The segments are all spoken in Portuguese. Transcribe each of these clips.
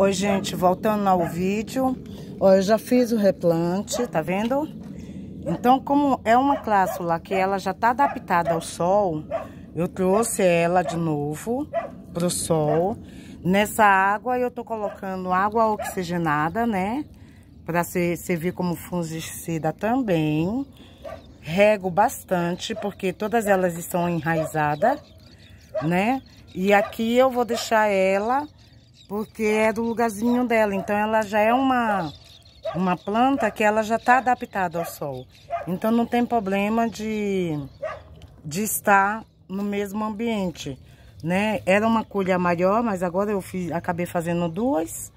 Oi, gente, voltando ao vídeo. Ó, eu já fiz o replante, tá vendo? Então, como é uma clássula que ela já tá adaptada ao sol, eu trouxe ela de novo pro sol. Nessa água, eu tô colocando água oxigenada, né? Pra ser, servir como fungicida também. Rego bastante, porque todas elas estão enraizadas, né? E aqui eu vou deixar ela porque é do lugarzinho dela. Então ela já é uma, uma planta que ela já está adaptada ao sol. Então não tem problema de, de estar no mesmo ambiente, né? Era uma colha maior, mas agora eu fiz, acabei fazendo duas,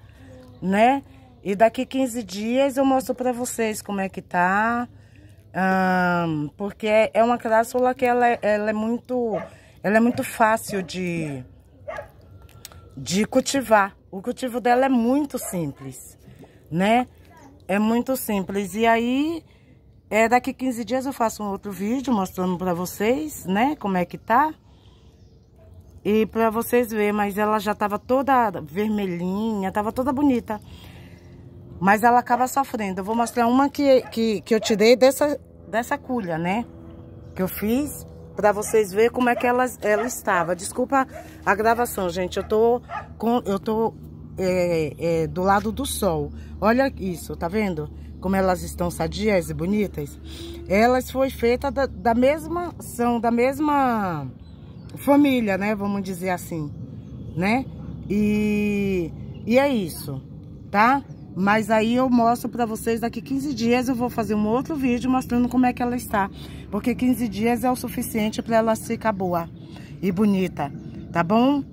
né? E daqui 15 dias eu mostro para vocês como é que tá. Um, porque é, é uma crássula que ela, é, ela é muito ela é muito fácil de de cultivar. O cultivo dela é muito simples, né? É muito simples. E aí, é, daqui 15 dias eu faço um outro vídeo mostrando pra vocês, né? Como é que tá. E pra vocês verem, mas ela já tava toda vermelhinha, tava toda bonita. Mas ela acaba sofrendo. Eu vou mostrar uma que, que, que eu tirei dessa, dessa culha, né? Que eu fiz para vocês verem como é que ela, ela estava. Desculpa a gravação, gente. Eu tô, com, eu tô é, é, do lado do sol. Olha isso, tá vendo? Como elas estão sadias e bonitas. Elas foi feita da, da mesma, são da mesma família, né? Vamos dizer assim, né? E, e é isso, tá? Mas aí eu mostro pra vocês, daqui 15 dias eu vou fazer um outro vídeo mostrando como é que ela está. Porque 15 dias é o suficiente pra ela ficar boa e bonita, tá bom?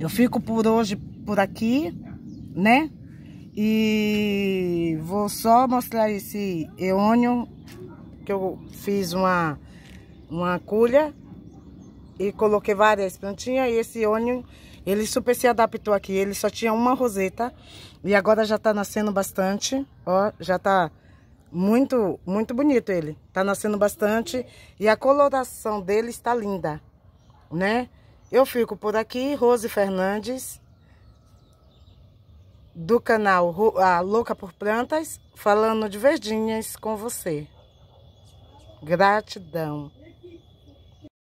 Eu fico por hoje por aqui, né? E vou só mostrar esse eônio que eu fiz uma, uma culha e coloquei várias plantinhas e esse ônibus, ele super se adaptou aqui. Ele só tinha uma roseta e agora já tá nascendo bastante, ó, já tá muito, muito bonito ele. Tá nascendo bastante e a coloração dele está linda, né? Eu fico por aqui, Rose Fernandes, do canal A Louca por Plantas, falando de verdinhas com você. Gratidão.